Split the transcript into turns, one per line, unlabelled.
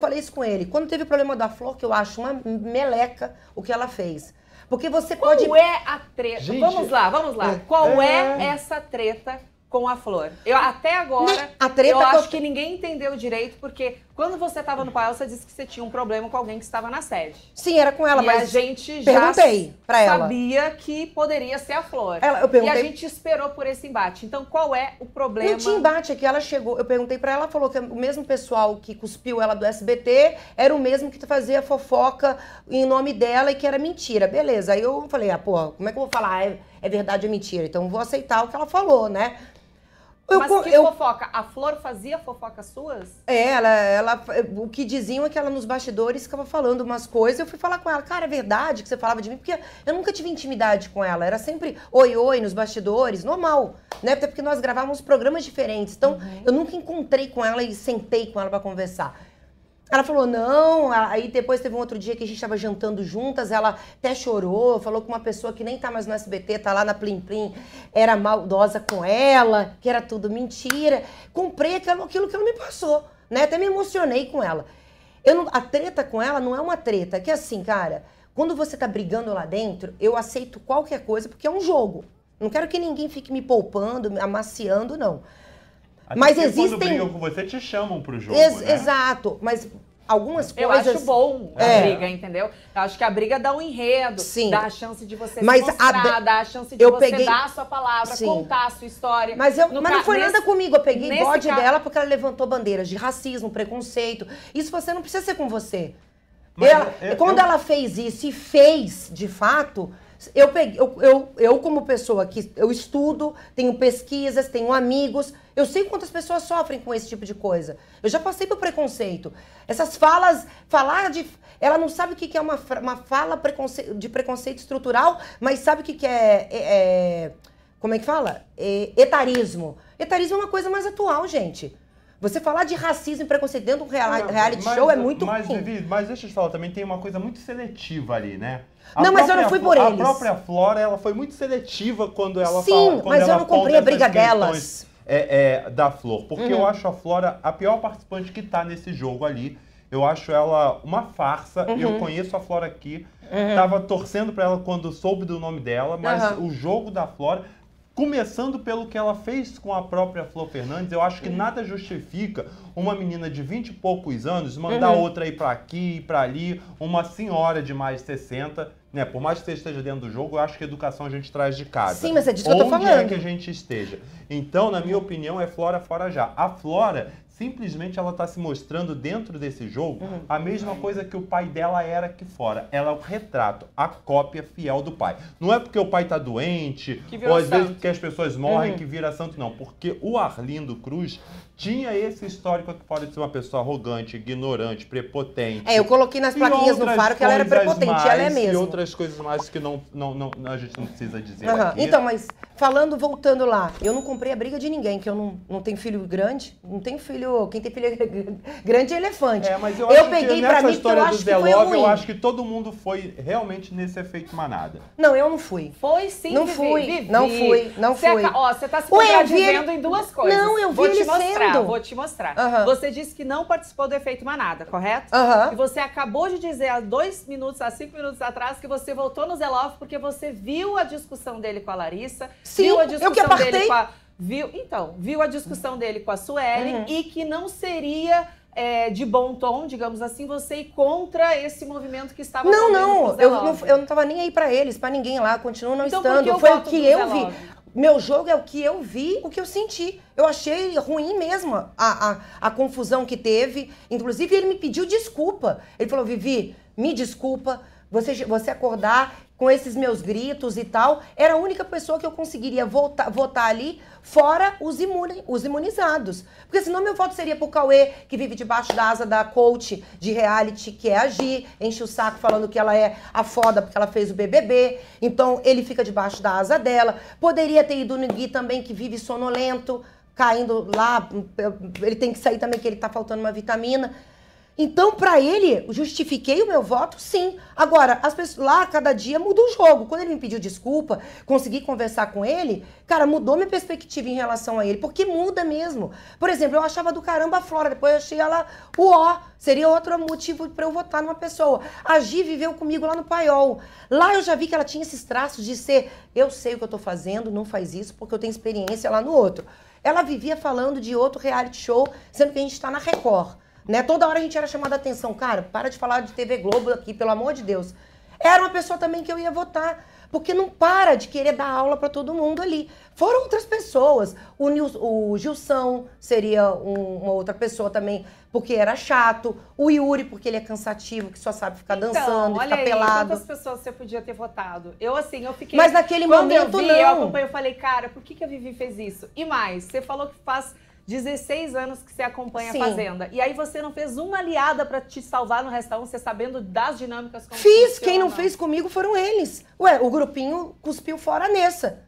falei isso com ele. Quando teve o problema da flor, que eu acho uma meleca o que ela fez. Porque você Qual pode. Qual é a
treta? Gente, vamos lá, vamos lá. É, Qual é... é essa treta com a
flor. Eu até
agora, né? a treta eu acho que ninguém entendeu direito, porque quando você estava no painel, você disse que você tinha um problema com alguém que estava na sede.
Sim, era com ela, e mas a gente já ela. sabia
que poderia ser a flor. Ela, eu perguntei... E a gente esperou por esse embate. Então, qual é o
problema? Não tinha embate aqui, é ela chegou, eu perguntei para ela, ela falou que o mesmo pessoal que cuspiu ela do SBT era o mesmo que fazia fofoca em nome dela e que era mentira. Beleza, aí eu falei, ah, pô, como é que eu vou falar? É, é verdade ou é mentira? Então, vou aceitar o que ela falou, né? Eu, Mas que eu,
fofoca? A Flor fazia fofocas suas?
É, ela, ela. O que diziam é que ela nos bastidores ficava falando umas coisas. Eu fui falar com ela, cara, é verdade que você falava de mim? Porque eu nunca tive intimidade com ela. Era sempre oi, oi nos bastidores, normal. Né? Até porque nós gravávamos programas diferentes. Então, uhum. eu nunca encontrei com ela e sentei com ela para conversar. Ela falou, não. Aí depois teve um outro dia que a gente estava jantando juntas. Ela até chorou, falou que uma pessoa que nem tá mais no SBT, tá lá na Plim Plim, era maldosa com ela, que era tudo mentira. Comprei aquilo, aquilo que ela me passou, né? Até me emocionei com ela. Eu não, a treta com ela não é uma treta, é que assim, cara, quando você tá brigando lá dentro, eu aceito qualquer coisa porque é um jogo. Não quero que ninguém fique me poupando, amaciando, não.
Até mas existem. Quando brigam com você, te chamam pro jogo. Ex né?
Exato, mas
algumas eu coisas. Eu acho bom a é. briga, entendeu? Eu acho que a briga dá um enredo, Sim. dá a chance de você mas mostrar, a... dá a chance de eu você peguei... dar a sua palavra, Sim. contar a sua história. Mas, eu, mas ca... não foi nesse... nada comigo, eu peguei nesse bode caso... dela
porque ela levantou bandeiras de racismo, preconceito. Isso você não precisa ser com você. Mas ela, eu, quando eu... ela fez isso e fez, de fato, eu, peguei, eu, eu, eu, como pessoa que eu estudo, tenho pesquisas, tenho amigos, eu sei quantas pessoas sofrem com esse tipo de coisa. Eu já passei por preconceito. Essas falas, falar de. Ela não sabe o que é uma, uma fala preconce, de preconceito estrutural, mas sabe o que é, é, é. como é que fala? É, etarismo. Etarismo é uma coisa mais atual, gente. Você falar de racismo e preconceito dentro de um reality mas, show é muito mas, ruim.
Mas, mas deixa eu te falar, também tem uma coisa muito seletiva ali, né? A não, mas eu não fui por a eles. A própria Flora, ela foi muito seletiva quando ela Sim, fala, quando mas eu não comprei a briga delas. É, é, da Flor, porque uhum. eu acho a Flora a pior participante que tá nesse jogo ali. Eu acho ela uma farsa. Uhum. Eu conheço a Flora aqui. Uhum. Tava torcendo para ela quando soube do nome dela, mas uhum. o jogo da Flora Começando pelo que ela fez com a própria Flor Fernandes, eu acho que nada justifica uma menina de 20 e poucos anos mandar uhum. outra ir para aqui, e para ali, uma senhora de mais de 60 né, por mais que você esteja dentro do jogo, eu acho que educação a gente traz de casa. Sim, mas é disso Onde que eu tô falando. Onde é que a gente esteja. Então, na minha opinião, é Flora fora já. A Flora, simplesmente, ela está se mostrando dentro desse jogo uhum. a mesma coisa que o pai dela era aqui fora. Ela é o retrato, a cópia fiel do pai. Não é porque o pai está doente, ou às santo. vezes porque as pessoas morrem uhum. que vira santo, não. Porque o Arlindo Cruz tinha esse histórico que pode ser uma pessoa arrogante, ignorante, prepotente. É, eu coloquei
nas plaquinhas no faro que ela era prepotente, mais, ela é mesmo
outras coisas mais que não, não, não, a gente não precisa dizer uhum. aqui. Então,
mas falando, voltando lá, eu não comprei a briga de ninguém, que eu não, não tenho filho grande, não tenho filho, quem tem filho grande é elefante. É, mas eu, eu peguei para mim história eu do Zé Love, eu acho
que todo mundo foi realmente nesse efeito manada. Não, eu não fui.
Foi sim, Não fui, vivi. não fui, não cê, fui. você tá se contradizendo em duas coisas. Não, eu vi vou ele te mostrar, sendo. Vou te
mostrar, uhum. Você disse que não participou do efeito manada, correto? Uhum. E você acabou de dizer há dois minutos, há cinco minutos atrás que que você voltou no Zelov porque você viu a discussão dele com a Larissa, Sim, viu a discussão eu que apartei. dele com a viu, então, viu a discussão uhum. dele com
a Sueli uhum. e
que não seria é, de bom tom, digamos assim, você ir contra esse movimento que estava Não, não, eu não, eu
não estava nem aí para eles, para ninguém lá, continuo não então, estando. Foi o que eu vi. Meu jogo é o que eu vi, o que eu senti. Eu achei ruim mesmo a, a, a confusão que teve. Inclusive, ele me pediu desculpa. Ele falou: Vivi, me desculpa você, você acordar com esses meus gritos e tal, era a única pessoa que eu conseguiria votar, votar ali, fora os, imune, os imunizados. Porque senão meu voto seria pro Cauê, que vive debaixo da asa da coach de reality, que é agir, enche o saco falando que ela é a foda porque ela fez o BBB, então ele fica debaixo da asa dela. Poderia ter ido no Gui também, que vive sonolento, caindo lá, ele tem que sair também, que ele tá faltando uma vitamina. Então, para ele, justifiquei o meu voto, sim. Agora, as pessoas lá, cada dia muda o jogo. Quando ele me pediu desculpa, consegui conversar com ele, cara, mudou minha perspectiva em relação a ele, porque muda mesmo. Por exemplo, eu achava do caramba a Flora, depois eu achei ela o ó. Seria outro motivo para eu votar numa pessoa. A Gi viveu comigo lá no Paiol. Lá eu já vi que ela tinha esses traços de ser, eu sei o que eu tô fazendo, não faz isso porque eu tenho experiência lá no outro. Ela vivia falando de outro reality show, sendo que a gente está na Record. Né? Toda hora a gente era chamada a atenção. Cara, para de falar de TV Globo aqui, pelo amor de Deus. Era uma pessoa também que eu ia votar. Porque não para de querer dar aula para todo mundo ali. Foram outras pessoas. O, Nils, o Gilson seria um, uma outra pessoa também, porque era chato. O Yuri, porque ele é cansativo, que só sabe ficar então, dançando, olha ficar aí, pelado. Quantas
pessoas você podia ter votado? Eu, assim, eu fiquei. Mas naquele Quando momento, eu vi, não. Eu acompanhei, eu falei, cara, por que, que a Vivi fez isso? E mais, você falou que faz 16 anos que você acompanha Sim. a Fazenda. E aí você não fez uma aliada para te salvar no restaurante, você sabendo das dinâmicas como Fiz, quem não, fez
comigo foram eles. Ué, o grupinho cuspiu fora a Nessa.